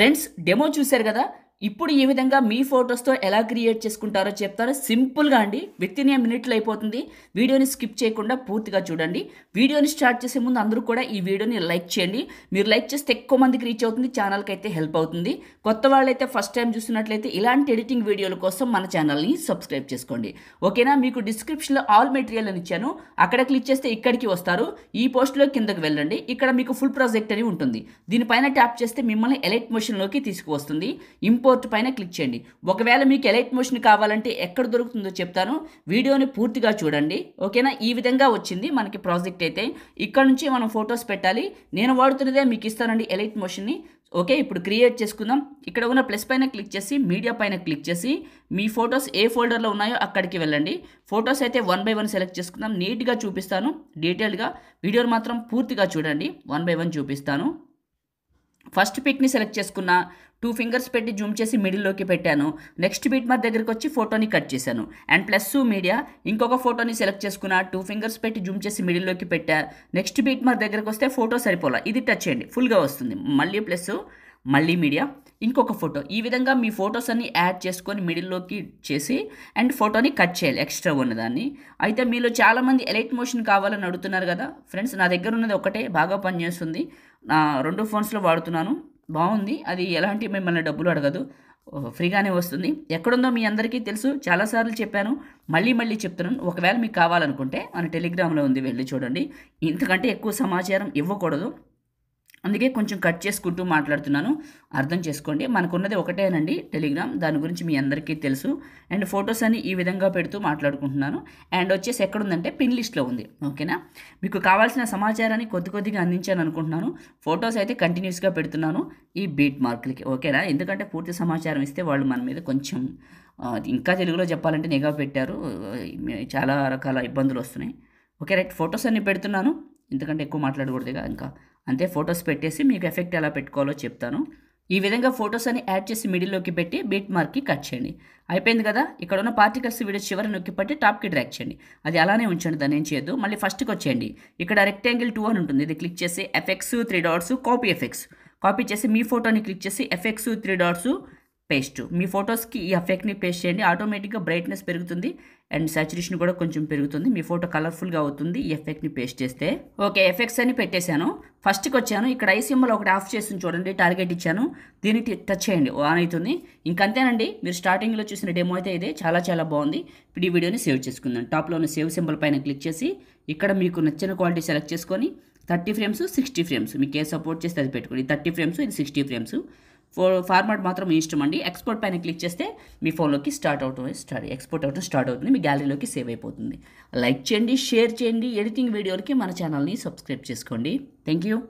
friends demo చూశారు కదా ఇప్పుడు ఈ విధంగా మీ ఫొటోస్తో ఎలా క్రియేట్ చేసుకుంటారో చెప్తారో సింపుల్గా అండి విత్ ఇన్ ఏ మినిట్లు అయిపోతుంది వీడియోని స్కిప్ చేయకుండా పూర్తిగా చూడండి వీడియోని స్టార్ట్ చేసే ముందు అందరూ కూడా ఈ వీడియోని లైక్ చేయండి మీరు లైక్ చేస్తే ఎక్కువ మందికి రీచ్ అవుతుంది ఛానల్కి అయితే హెల్ప్ అవుతుంది కొత్త వాళ్ళైతే ఫస్ట్ టైం చూసినట్లయితే ఇలాంటి ఎడిటింగ్ వీడియోల కోసం మన ఛానల్ని సబ్స్క్రైబ్ చేసుకోండి ఓకేనా మీకు డిస్క్రిప్షన్లో ఆల్ మెటీరియల్ అని ఇచ్చాను అక్కడ క్లిక్ చేస్తే ఇక్కడికి వస్తారు ఈ పోస్ట్లో కిందకు వెళ్ళండి ఇక్కడ మీకు ఫుల్ ప్రాజెక్ట్ అని ఉంటుంది దీనిపైన ట్యాప్ చేస్తే మిమ్మల్ని ఎలెక్ట్ మోషన్లోకి తీసుకువస్తుంది ఇంపో రిపోర్ట్ పైన క్లిక్ చేయండి ఒకవేళ మీకు ఎలైట్ మోషన్ కావాలంటే ఎక్కడ దొరుకుతుందో చెప్తాను వీడియోని పూర్తిగా చూడండి ఓకేనా ఈ విధంగా వచ్చింది మనకి ప్రాజెక్ట్ అయితే ఇక్కడ నుంచి మనం ఫొటోస్ పెట్టాలి నేను వాడుతున్నదే మీకు ఇస్తానండి ఎలైట్ మోషన్ని ఓకే ఇప్పుడు క్రియేట్ చేసుకుందాం ఇక్కడ ఉన్న ప్లస్ పైన క్లిక్ చేసి మీడియా పైన క్లిక్ చేసి మీ ఫొటోస్ ఏ ఫోల్డర్లో ఉన్నాయో అక్కడికి వెళ్ళండి ఫొటోస్ అయితే వన్ బై వన్ సెలెక్ట్ చేసుకుందాం నీట్గా చూపిస్తాను డీటెయిల్గా వీడియోని మాత్రం పూర్తిగా చూడండి వన్ బై వన్ చూపిస్తాను ఫస్ట్ పిక్ని సెలెక్ట్ చేసుకున్న టూ ఫింగర్స్ పెట్టి జూమ్ చేసి మిడిల్లోకి పెట్టాను నెక్స్ట్ బీట్ మార్క్ దగ్గరికి వచ్చి ఫోటోని కట్ చేశాను అండ్ ప్లస్ మీడియా ఇంకొక ఫోటోని సెలెక్ట్ చేసుకున్న టూ ఫింగర్స్ పెట్టి జూమ్ చేసి మిడిల్లోకి పెట్టా నెక్స్ట్ బీట్ మార్క్ దగ్గరకు వస్తే ఫోటో సరిపోలా ఇది టచ్ చేయండి ఫుల్గా వస్తుంది మళ్ళీ ప్లస్ మళ్ళీ మీడియా ఇంకొక ఫోటో ఈ విధంగా మీ ఫొటోస్ అన్ని యాడ్ చేసుకొని మిడిల్లోకి చేసి అండ్ ఫోటోని కట్ చేయాలి ఎక్స్ట్రా ఉన్నదాన్ని అయితే మీలో చాలామంది ఎలైట్ మోషన్ కావాలని అడుగుతున్నారు కదా ఫ్రెండ్స్ నా దగ్గర ఉన్నది ఒకటే బాగా పనిచేస్తుంది నా రెండు ఫోన్స్లో వాడుతున్నాను బాగుంది అది ఎలాంటి మిమ్మల్ని డబ్బులు అడగదు ఫ్రీగానే వస్తుంది ఎక్కడుందో మీ అందరికీ తెలుసు చాలాసార్లు చెప్పాను మళ్ళీ మళ్ళీ చెప్తున్నాను ఒకవేళ మీకు కావాలనుకుంటే మన టెలిగ్రామ్లో ఉంది వెళ్ళి చూడండి ఇంతకంటే ఎక్కువ సమాచారం ఇవ్వకూడదు అందుకే కొంచెం కట్ చేసుకుంటూ మాట్లాడుతున్నాను అర్థం చేసుకోండి మనకున్నది ఒకటేనండి టెలిగ్రామ్ దాని గురించి మీ అందరికీ తెలుసు అండ్ ఫొటోస్ అని ఈ విధంగా పెడుతూ మాట్లాడుకుంటున్నాను అండ్ వచ్చేసి ఎక్కడుందంటే పిన్ లిస్ట్లో ఉంది ఓకేనా మీకు కావాల్సిన సమాచారాన్ని కొద్ది కొద్దిగా అందించాను అనుకుంటున్నాను ఫొటోస్ అయితే కంటిన్యూస్గా పెడుతున్నాను ఈ బీట్ మార్కులకి ఓకేనా ఎందుకంటే పూర్తి సమాచారం ఇస్తే వాళ్ళు మన మీద కొంచెం ఇంకా తెలుగులో చెప్పాలంటే నిఘా పెట్టారు చాలా రకాల ఇబ్బందులు వస్తున్నాయి ఓకే రైట్ ఫొటోస్ అన్నీ పెడుతున్నాను ఎందుకంటే ఎక్కువ మాట్లాడకూడదుగా ఇంకా అంతే ఫొటోస్ పెట్టేసి మీకు ఎఫెక్ట్ ఎలా పెట్టుకోవాలో చెప్తాను ఈ విధంగా ఫొటోస్ అని యాడ్ చేసి మిడిల్లోకి పెట్టి బీట్ మార్క్కి కట్ చేయండి అయిపోయింది కదా ఇక్కడ ఉన్న పార్టికల్స్ వీడియో చివరి నొక్కి పట్టి టాప్కి డ్రాక్ చేయండి అది అలానే ఉంచండి దాన్ని ఏం చేయొద్దు మళ్ళీ ఫస్ట్కి వచ్చేయండి ఇక్కడ రెక్టాంగిల్ టూ అని ఉంటుంది ఇది క్లిక్ చేసి effects three dots copy effects copy చేసి మీ ఫోటోని క్లిక్ చేసి ఎఫెక్స్ త్రీ డాట్స్ పేస్ట్ మీ ఫొటోస్కి ఈ ఎఫెక్ట్ని పేస్ట్ చేయండి ఆటోమేటిక్గా బ్రైట్నెస్ పెరుగుతుంది అండ్ సాచురేషన్ కూడా కొంచెం పెరుగుతుంది మీ ఫోటో కలర్ఫుల్గా అవుతుంది ఈ ఎఫెక్ట్ని పేస్ట్ చేస్తే ఓకే ఎఫెక్ట్స్ అని పెట్టేశాను ఫస్ట్కి వచ్చాను ఇక్కడ ఐ సింబల్ ఒకటి ఆఫ్ చేసి చూడండి టార్గెట్ ఇచ్చాను దీనికి టచ్ చేయండి ఆన్ అవుతుంది ఇంకంతేనండి మీరు స్టార్టింగ్లో చూసిన డెమో అయితే ఇదే చాలా చాలా బాగుంది ఇప్పుడు ఈ వీడియోని సేవ్ చేసుకుందాం టాప్లోని సేవ్ సింబల్ పైన క్లిక్ చేసి ఇక్కడ మీకు నచ్చిన క్వాలిటీ సెలెక్ట్ చేసుకొని థర్టీ ఫ్రేమ్స్ సిక్స్టీ ఫ్రేమ్స్ మీకు ఏ సపోర్ట్ చేస్తే అది పెట్టుకోండి థర్టీ ఫ్రేమ్స్ ఇది సిక్స్టీ ఫ్రేమ్స్ ఫార్మాట్ మాత్రం మీ ఇష్టం అండి ఎక్స్పోర్ట్ పైన క్లిక్ చేస్తే మీ ఫోన్లోకి స్టార్ట్ అవుట్ స్టార్ట్ ఎక్స్పోర్ట్ అవటం స్టార్ట్ అవుతుంది మీ గ్యాలరీలోకి సేవ్ అయిపోతుంది లైక్ చేయండి షేర్ చేయండి ఎడిటింగ్ వీడియోలకి మన ఛానల్ని సబ్స్క్రైబ్ చేసుకోండి థ్యాంక్ యూ